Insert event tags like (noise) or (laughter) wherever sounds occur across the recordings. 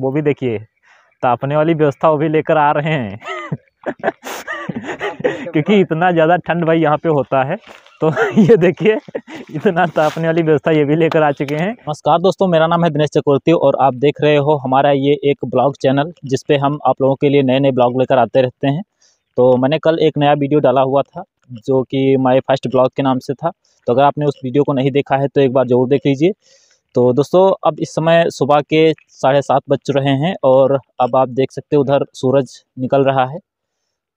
वो भी देखिए तापने वाली व्यवस्था वो भी लेकर आ रहे हैं (laughs) क्योंकि इतना ज़्यादा ठंड भाई यहाँ पे होता है तो (laughs) ये देखिए इतना तापने वाली व्यवस्था ये भी लेकर आ चुके हैं नमस्कार दोस्तों मेरा नाम है दिनेश चक्रवर्ती और आप देख रहे हो हमारा ये एक ब्लॉग चैनल जिसपे हम आप लोगों के लिए नए नए ब्लॉग लेकर आते रहते हैं तो मैंने कल एक नया वीडियो डाला हुआ था जो कि माई फर्स्ट ब्लॉग के नाम से था तो अगर आपने उस वीडियो को नहीं देखा है तो एक बार ज़रूर देख लीजिए तो दोस्तों अब इस समय सुबह के साढ़े सात बज रहे हैं और अब आप देख सकते हो उधर सूरज निकल रहा है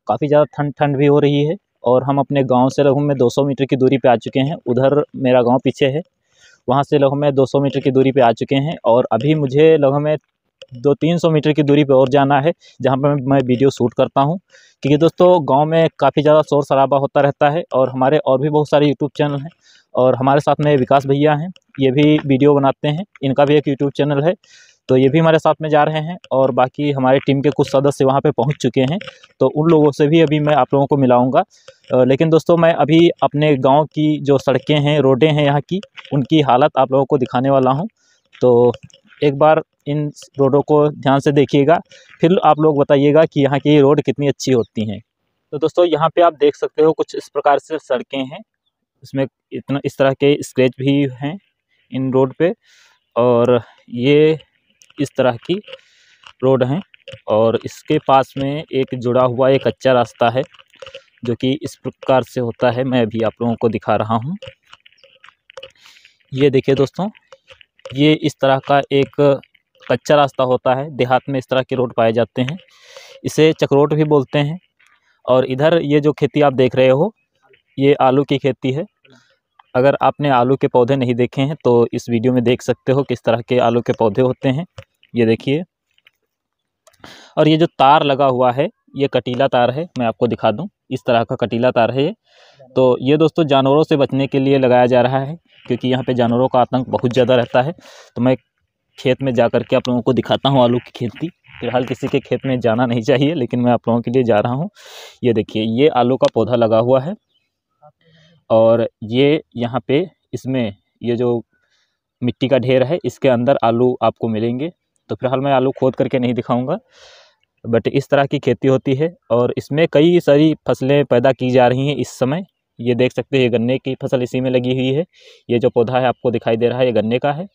काफ़ी ज़्यादा ठंड ठंड भी हो रही है और हम अपने गांव से लगभग में 200 मीटर की दूरी पर आ चुके हैं उधर मेरा गांव पीछे है वहाँ से लगभग में 200 मीटर की दूरी पर आ चुके हैं और अभी मुझे लगभग में दो तीन सौ मीटर की दूरी पे और जाना है जहाँ पर मैं वीडियो शूट करता हूँ क्योंकि दोस्तों गांव में काफ़ी ज़्यादा शोर शराबा होता रहता है और हमारे और भी बहुत सारे यूट्यूब चैनल हैं और हमारे साथ में विकास भैया हैं ये भी वीडियो बनाते हैं इनका भी एक यूट्यूब चैनल है तो ये भी हमारे साथ में जा रहे हैं और बाकी हमारे टीम के कुछ सदस्य वहाँ पे पहुँच चुके हैं तो उन लोगों से भी अभी मैं आप लोगों को मिलाऊंगा लेकिन दोस्तों मैं अभी अपने गांव की जो सड़कें हैं रोडें हैं यहाँ की उनकी हालत आप लोगों को दिखाने वाला हूँ तो एक बार इन रोडों को ध्यान से देखिएगा फिर आप लोग बताइएगा कि यहाँ की रोड कितनी अच्छी होती हैं तो दोस्तों यहाँ पे आप देख सकते हो कुछ इस प्रकार से सड़कें हैं इसमें इतना इस तरह के स्क्रेच भी हैं इन रोड पे और ये इस तरह की रोड हैं और इसके पास में एक जुड़ा हुआ एक कच्चा रास्ता है जो कि इस प्रकार से होता है मैं अभी आप लोगों को दिखा रहा हूँ ये देखिए दोस्तों ये इस तरह का एक कच्चा रास्ता होता है देहात में इस तरह के रोड पाए जाते हैं इसे चकरोट भी बोलते हैं और इधर ये जो खेती आप देख रहे हो ये आलू की खेती है अगर आपने आलू के पौधे नहीं देखे हैं तो इस वीडियो में देख सकते हो किस तरह के आलू के पौधे होते हैं ये देखिए और ये जो तार लगा हुआ है ये कटीला तार है मैं आपको दिखा दूँ इस तरह का कटीला तार है ये तो ये दोस्तों जानवरों से बचने के लिए लगाया जा रहा है क्योंकि यहाँ पे जानवरों का आतंक बहुत ज़्यादा रहता है तो मैं खेत में जा कर के आप लोगों को दिखाता हूँ आलू की खेती फिलहाल किसी के खेत में जाना नहीं चाहिए लेकिन मैं आप लोगों के लिए जा रहा हूँ ये देखिए ये आलू का पौधा लगा हुआ है और ये यहाँ पे इसमें ये जो मिट्टी का ढेर है इसके अंदर आलू आपको मिलेंगे तो फिलहाल मैं आलू खोद करके नहीं दिखाऊंगा बट इस तरह की खेती होती है और इसमें कई सारी फसलें पैदा की जा रही हैं इस समय ये देख सकते हैं ये गन्ने की फसल इसी में लगी हुई है ये जो पौधा है आपको दिखाई दे रहा है ये गन्ने का है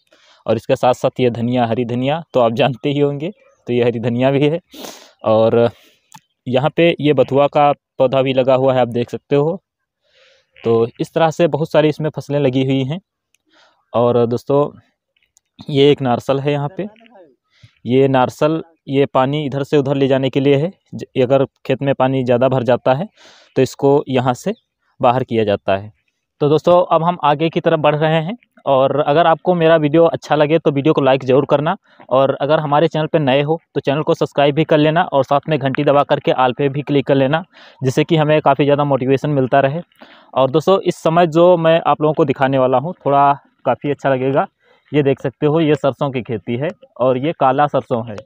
और इसके साथ साथ ये धनिया हरी धनिया तो आप जानते ही होंगे तो ये हरी धनिया भी है और यहाँ पे ये बथुआ का पौधा भी लगा हुआ है आप देख सकते हो तो इस तरह से बहुत सारी इसमें फसलें लगी हुई हैं और दोस्तों ये एक नारसल है यहाँ पे ये नारसल ये पानी इधर से उधर ले जाने के लिए है अगर खेत में पानी ज़्यादा भर जाता है तो इसको यहाँ से बाहर किया जाता है तो दोस्तों अब हम आगे की तरफ बढ़ रहे हैं और अगर आपको मेरा वीडियो अच्छा लगे तो वीडियो को लाइक ज़रूर करना और अगर हमारे चैनल पर नए हो तो चैनल को सब्सक्राइब भी कर लेना और साथ में घंटी दबा करके आल पे भी क्लिक कर लेना जिससे कि हमें काफ़ी ज़्यादा मोटिवेशन मिलता रहे और दोस्तों इस समय जो मैं आप लोगों को दिखाने वाला हूँ थोड़ा काफ़ी अच्छा लगेगा ये देख सकते हो ये सरसों की खेती है और ये काला सरसों है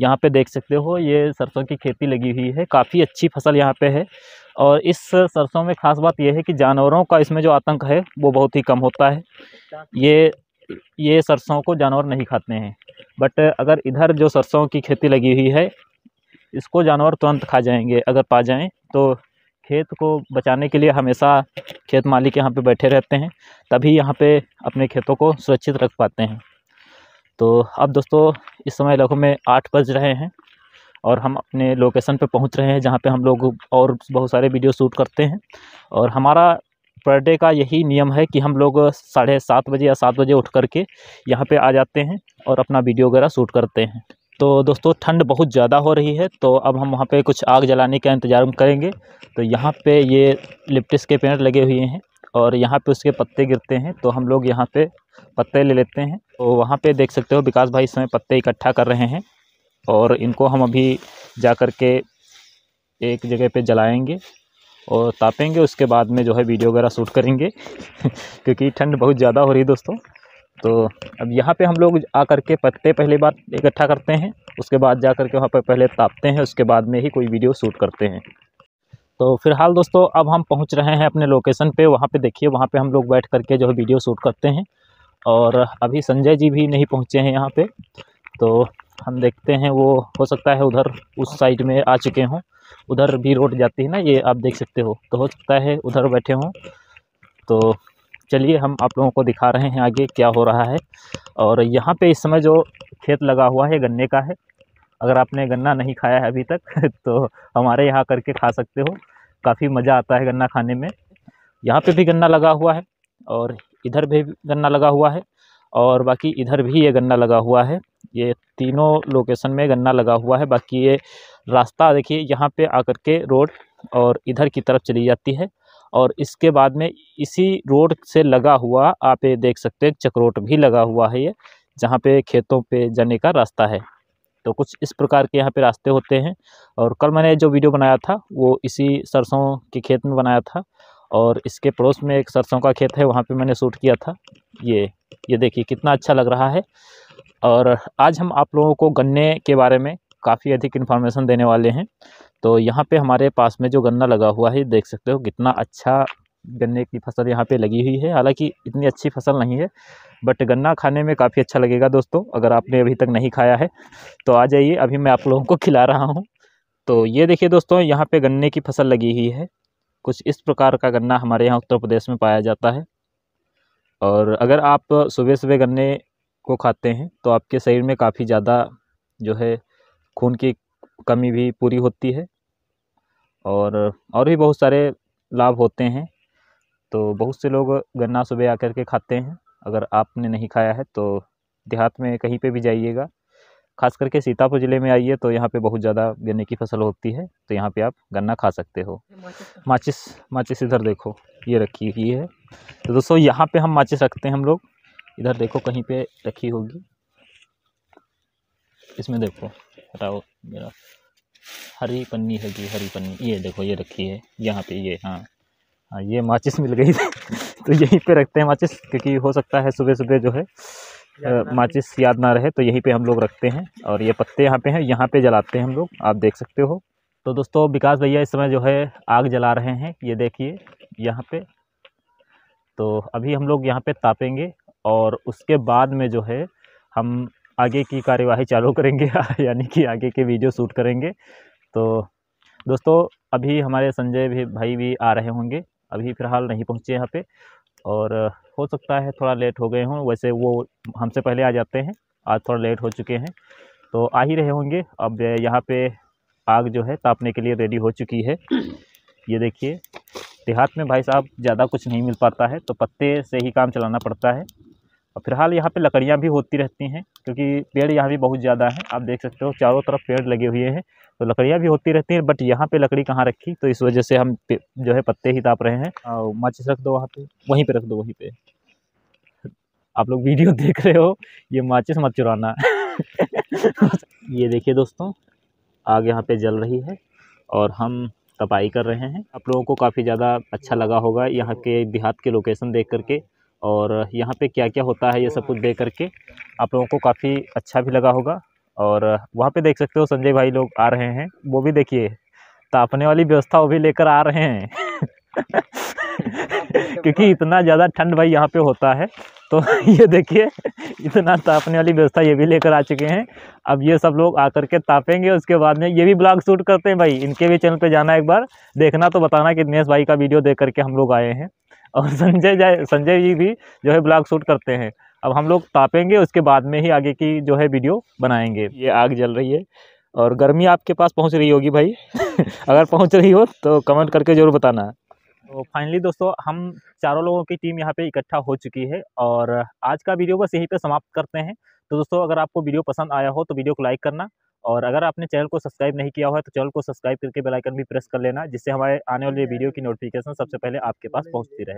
यहाँ पर देख सकते हो ये सरसों की खेती लगी हुई है काफ़ी अच्छी फसल यहाँ पर है और इस सरसों में ख़ास बात यह है कि जानवरों का इसमें जो आतंक है वो बहुत ही कम होता है ये ये सरसों को जानवर नहीं खाते हैं बट अगर इधर जो सरसों की खेती लगी हुई है इसको जानवर तुरंत खा जाएंगे अगर पा जाएं तो खेत को बचाने के लिए हमेशा खेत मालिक यहाँ पे बैठे रहते हैं तभी यहाँ पे अपने खेतों को सुरक्षित रख पाते हैं तो अब दोस्तों इस समय इलाकों में आठ बज रहे हैं और हम अपने लोकेशन पे पहुंच रहे हैं जहाँ पे हम लोग और बहुत सारे वीडियो शूट करते हैं और हमारा पर डे का यही नियम है कि हम लोग साढ़े सात बजे या सात बजे उठ करके यहाँ पे आ जाते हैं और अपना वीडियो वगैरह शूट करते हैं तो दोस्तों ठंड बहुत ज़्यादा हो रही है तो अब हम वहाँ पर कुछ आग जलाने का इंतज़ार करेंगे तो यहाँ पर ये लिप्टिस के पेड़ लगे हुए हैं और यहाँ पर उसके पत्ते गिरते हैं तो हम लोग यहाँ पर पत्ते ले लेते हैं तो वहाँ पे देख सकते हो विकास भाई इस समय पत्ते इकट्ठा कर रहे हैं और इनको हम अभी जा कर के एक जगह पे जलाएंगे और तापेंगे उसके बाद में जो है वीडियो वगैरह शूट करेंगे (laughs) क्योंकि ठंड बहुत ज़्यादा हो रही है दोस्तों तो अब यहाँ पे हम लोग आ कर के पत्ते पहली बार इकट्ठा करते हैं उसके बाद जा कर के वहाँ पर पहले तापते हैं उसके बाद में ही कोई वीडियो शूट करते हैं तो फिलहाल दोस्तों अब हम पहुँच रहे हैं अपने लोकेशन पर वहाँ पर देखिए वहाँ पर हम लोग बैठ कर के जो है वीडियो शूट करते हैं और अभी संजय जी भी नहीं पहुँचे हैं यहाँ पर तो हम देखते हैं वो हो सकता है उधर उस साइड में आ चुके हों उधर भी रोड जाती है ना ये आप देख सकते हो तो हो सकता है उधर बैठे हों तो चलिए हम आप लोगों को दिखा रहे हैं आगे क्या हो रहा है और यहाँ पे इस समय जो खेत लगा हुआ है गन्ने का है अगर आपने गन्ना नहीं खाया है अभी तक (laughs) तो हमारे यहाँ करके खा सकते हो काफ़ी मज़ा आता है गन्ना खाने में यहाँ पे भी गन्ना लगा हुआ है और इधर भी गन्ना लगा हुआ है और बाकी इधर भी ये गन्ना लगा हुआ है ये तीनों लोकेशन में गन्ना लगा हुआ है बाकी ये रास्ता देखिए यहाँ पे आकर के रोड और इधर की तरफ चली जाती है और इसके बाद में इसी रोड से लगा हुआ आप ये देख सकते हैं चक्रोट भी लगा हुआ है ये जहाँ पे खेतों पे जाने का रास्ता है तो कुछ इस प्रकार के यहाँ पे रास्ते होते हैं और कल मैंने जो वीडियो बनाया था वो इसी सरसों के खेत में बनाया था और इसके पड़ोस में एक सरसों का खेत है वहाँ पे मैंने शूट किया था ये ये देखिए कितना अच्छा लग रहा है और आज हम आप लोगों को गन्ने के बारे में काफ़ी अधिक इन्फॉर्मेशन देने वाले हैं तो यहाँ पे हमारे पास में जो गन्ना लगा हुआ है देख सकते हो कितना अच्छा गन्ने की फसल यहाँ पे लगी हुई है हालांकि इतनी अच्छी फसल नहीं है बट गन्ना खाने में काफ़ी अच्छा लगेगा दोस्तों अगर आपने अभी तक नहीं खाया है तो आ जाइए अभी मैं आप लोगों को खिला रहा हूँ तो ये देखिए दोस्तों यहाँ पे गन्ने की फसल लगी हुई है कुछ इस प्रकार का गन्ना हमारे यहाँ उत्तर प्रदेश में पाया जाता है और अगर आप सुबह सुबह गन्ने को खाते हैं तो आपके शरीर में काफ़ी ज़्यादा जो है खून की कमी भी पूरी होती है और और भी बहुत सारे लाभ होते हैं तो बहुत से लोग गन्ना सुबह आकर के खाते हैं अगर आपने नहीं खाया है तो देहात में कहीं पे भी जाइएगा खास करके सीतापुर ज़िले में आइए तो यहाँ पे बहुत ज़्यादा गन्ने की फसल होती है तो यहाँ पे आप गन्ना खा सकते हो माचिस माचिस इधर देखो ये रखी हुई है तो दोस्तों यहाँ पे हम माचिस रखते हैं हम लोग इधर देखो कहीं पे रखी होगी इसमें देखो हटाओ मेरा हरी पन्नी है जी हरी पन्नी ये देखो ये रखी है यहाँ पे ये हाँ हाँ ये माचिस मिल गई (laughs) तो यहीं पर रखते हैं माचिस क्योंकि हो सकता है सुबह सुबह जो है माचिस याद ना रहे तो यहीं पे हम लोग रखते हैं और ये पत्ते यहाँ पे हैं यहाँ पे जलाते हैं हम लोग आप देख सकते हो तो दोस्तों विकास भैया इस समय जो है आग जला रहे हैं ये देखिए यहाँ पे तो अभी हम लोग यहाँ पे तापेंगे और उसके बाद में जो है हम आगे की कार्यवाही चालू करेंगे (laughs) यानी कि आगे के वीडियो शूट करेंगे तो दोस्तों अभी हमारे संजय भी भाई भी आ रहे होंगे अभी फ़िलहाल नहीं पहुँचे यहाँ पर और हो सकता है थोड़ा लेट हो गए हों वैसे वो हमसे पहले आ जाते हैं आज थोड़ा लेट हो चुके हैं तो आ ही रहे होंगे अब यहाँ पे आग जो है तापने के लिए रेडी हो चुकी है ये देखिए देहात में भाई साहब ज़्यादा कुछ नहीं मिल पाता है तो पत्ते से ही काम चलाना पड़ता है और फिलहाल यहाँ पे लकड़ियाँ भी होती रहती हैं क्योंकि पेड़ यहाँ भी बहुत ज़्यादा है आप देख सकते हो चारों तरफ पेड़ लगे हुए हैं तो लकड़ियाँ भी होती रहती हैं बट यहाँ पे लकड़ी कहाँ रखी तो इस वजह से हम जो है पत्ते ही ताप रहे हैं और माचिस रख दो वहाँ पे वहीं पे रख दो वहीं पे आप लोग वीडियो देख रहे हो ये माचिस मत चुराना ये देखिए दोस्तों आग यहाँ पे जल रही है और हम तपाई कर रहे हैं आप लोगों को काफ़ी ज़्यादा अच्छा लगा होगा यहाँ के देहात के लोकेशन देख करके और यहाँ पे क्या क्या होता है ये सब कुछ देख करके आप लोगों को काफ़ी अच्छा भी लगा होगा और वहाँ पे देख सकते हो संजय भाई लोग आ रहे हैं वो भी देखिए तापने वाली व्यवस्था वो भी लेकर आ रहे हैं (laughs) क्योंकि इतना ज़्यादा ठंड भाई यहाँ पे होता है तो (laughs) ये देखिए इतना तापने वाली व्यवस्था ये भी लेकर आ चुके हैं अब ये सब लोग आकर के तापेंगे उसके बाद में ये भी ब्लॉग शूट करते हैं भाई इनके भी चैनल पे जाना एक बार देखना तो बताना कि दिनेश भाई का वीडियो देख करके हम लोग आए हैं और संजय जय संजय जी भी जो है ब्लॉग शूट करते हैं अब हम लोग तापेंगे उसके बाद में ही आगे की जो है वीडियो बनाएंगे ये आग जल रही है और गर्मी आपके पास पहुंच रही होगी भाई (laughs) अगर पहुंच रही हो तो कमेंट करके ज़रूर बताना तो फाइनली दोस्तों हम चारों लोगों की टीम यहाँ पे इकट्ठा हो चुकी है और आज का वीडियो बस यहीं पे समाप्त करते हैं तो दोस्तों अगर आपको वीडियो पसंद आया हो तो वीडियो को लाइक करना और अगर आपने चैनल को सब्सक्राइब नहीं किया हुआ है तो चैनल को सब्सक्राइब करके बेलाइकन भी प्रेस कर लेना जिससे हमारे आने वाले वीडियो की नोटिफिकेशन सबसे पहले आपके पास पहुँचती रहे